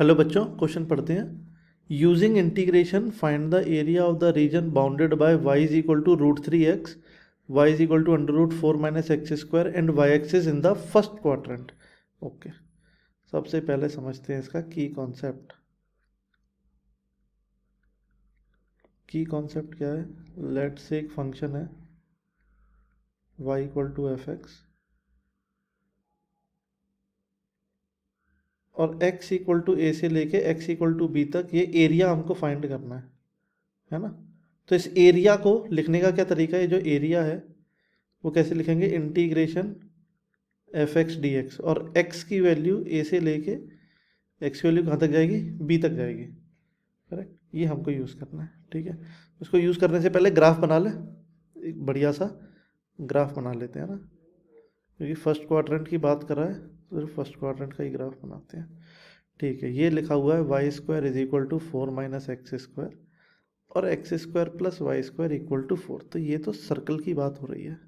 hello बच्चों question पढ़ते हैं using integration find the area of the region bounded by y is equal to root three x y is equal to under root four minus x square and y is in the first quadrant okay सबसे पहले समझते हैं इसका की concept की concept क्या है let's एक फंक्शन है y equal to f x और x इक्वल टू ए से लेके x इक्वल टू बी तक ये एरिया हमको फाइंड करना है है ना तो इस एरिया को लिखने का क्या तरीका है जो एरिया है वो कैसे लिखेंगे integration f x d x और x की वैल्यू ए से लेके x की वैल्यू कहाँ तक जाएगी b तक जाएगी करेक्ट ये हमको यूज़ करना है ठीक है उसको यूज़ करने से पहले ग्राफ बना लें एक बढ़िया सा ग्राफ बना लेते हैं ना क्योंकि फर्स्ट क्वाड्रेंट की बात कर रहा है फर्स्ट क्वाड्रेंट का ही ग्राफ बनाते हैं ठीक है ये लिखा हुआ है y square is equal to four minus x square और x square plus y square equal to four तो ये तो सर्कल की बात हो रही है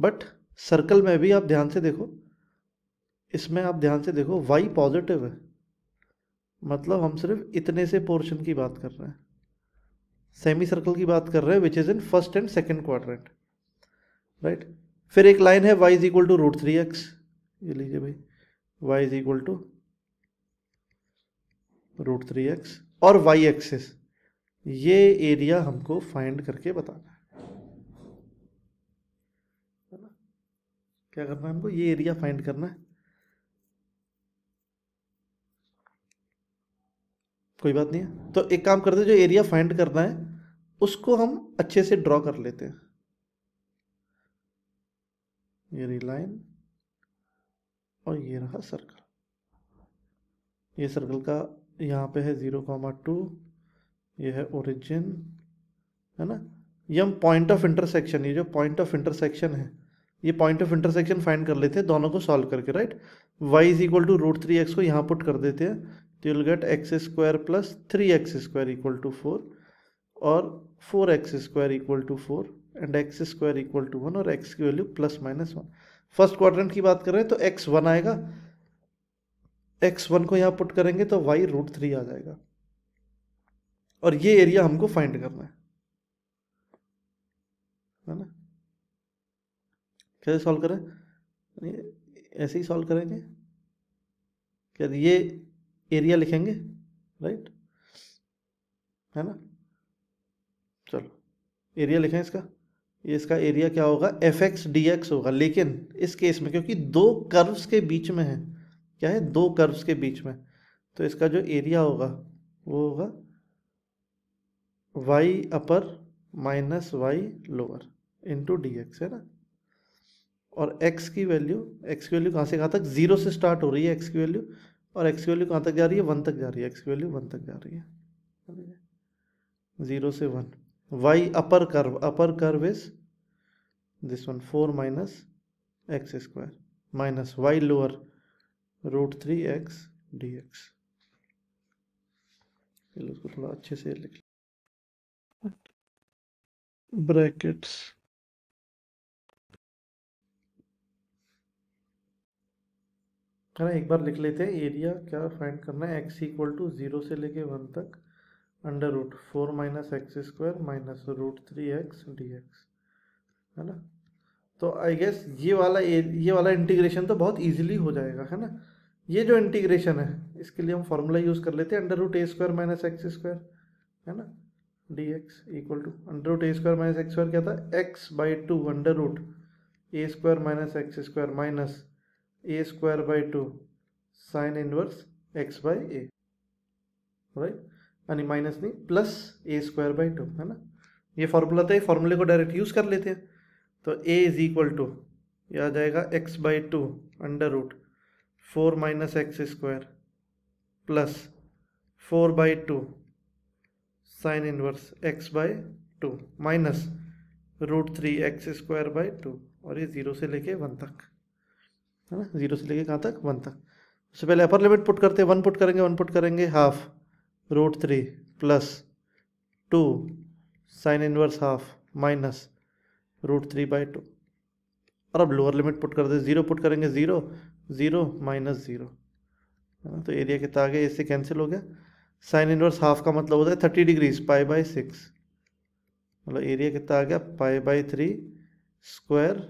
बट सर्कल में भी आप ध्यान से देखो इसमें आप ध्यान से देखो वाई पॉजिटिव है मतलब हम सिर्फ इतने से पोर्शन की बात कर रहे हैं सेमी सर्कल की बात कर रहे हैं which is in first and second quadrant right फिर एक लाइन है y is equal to root three x ये लीजिए भाई y is equal to root three x और वाई एक्सेस ये एरिया हमको फाइंड करके बताना है ना क्या करना है हमको ये एरिया फाइंड करना है कोई बात नहीं है तो एक काम करते हैं जो एरिया फाइंड करना है उसको हम अच्छे से ड्रॉ कर लेते हैं ये रही लाइन और ये रहा सर्कल ये सर्कल का यहाँ पे है ज़ीरो कॉमा टू ये है ओरिजिन है ना ये हम पॉइंट ऑफ इंटरसेक्शन ये जो पॉइंट ऑफ इंटरसेक्शन है ये पॉइंट ऑफ इंटरसेक्शन फाइंड कर लेते हैं दोनों को सॉल्व करके right y is equal to root three x को यहाँ पुट कर देते हैं तो you'll get x square plus three x square equal to four और four x square equal to four and x square equal to one और x की value plus minus one first quadrant की बात कर रहे हैं तो एक्स वन आएगा एक्स वन को यहाँ पुट करेंगे तो वाई रूट थ्री आ जाएगा और ये एरिया हमको फाइंड करना है है ना कैसे सॉल्व करें ऐसे ही सॉल्व करेंगे क्या ये एरिया लिखेंगे राइट है ना चलो एरिया लिखें इसका इसका एरिया क्या होगा एफ एक्स डी एक्स होगा लेकिन इस केस में क्योंकि दो कर्व्स के बीच में है क्या है दो कर्व्स के बीच में तो इसका जो एरिया होगा वो होगा y upper minus y lower into d x है ना और एक्स की वैल्यू एक्स की वैल्यू कहाँ से कहाँ तक जीरो से स्टार्ट हो रही है एक्स की वैल्यू और एक्स की वैल्यू कहाँ तक जा रही है वन तक जा रही है एक्स की वैल्यू वन तक जा रही है जीरो से one y upper curve upper curve is this one 4 minus x square minus y lower root 3x dx चलो उसको थोड़ा अच्छे से लिख ब्रैकेट्स है ना एक बार लिख लेते हैं एरिया क्या फाइंड करना है एक्स इक्वल टू जीरो से लेके वन तक under root four minus x square minus root three x d x है ना तो आई गेस ये वाला ये वाला इंटीग्रेशन तो बहुत इजीली हो जाएगा है ना ये जो इंटीग्रेशन है इसके लिए हम फॉर्मूला यूज़ कर लेते हैं under root a square minus x square है ना d x equal to under root a square minus x square क्या था x by two under root a square minus x square minus a square by two sine inverse x by a right यानी minus नहीं plus a square by two है ना ये formula था ये फार्मूले को डायरेक्ट यूज़ कर लेते हैं तो ए इज़ इक्वल टू ये आ जाएगा x by two under root four minus x square plus four by two sine inverse x by two minus root three x square by two और ये zero से लेके वन तक है ना ज़ीरो से लेके कहाँ तक वन तक उससे पहले अपर लिमिट पुट करते हैं वन पुट करेंगे वन पुट करेंगे half root three plus two sine inverse half minus root three by two और अब लोअर लिमिट पुट कर दे ज़ीरो पुट करेंगे ज़ीरो ज़ीरो माइनस ज़ीरो है ना तो एरिया कितना आ गया इससे कैंसिल हो गया साइन इनवर्स हाफ का मतलब होता है thirty degrees pi by six मतलब एरिया कितना तो आ गया pi by three square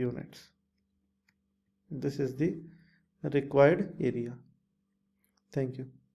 units this is the required area thank you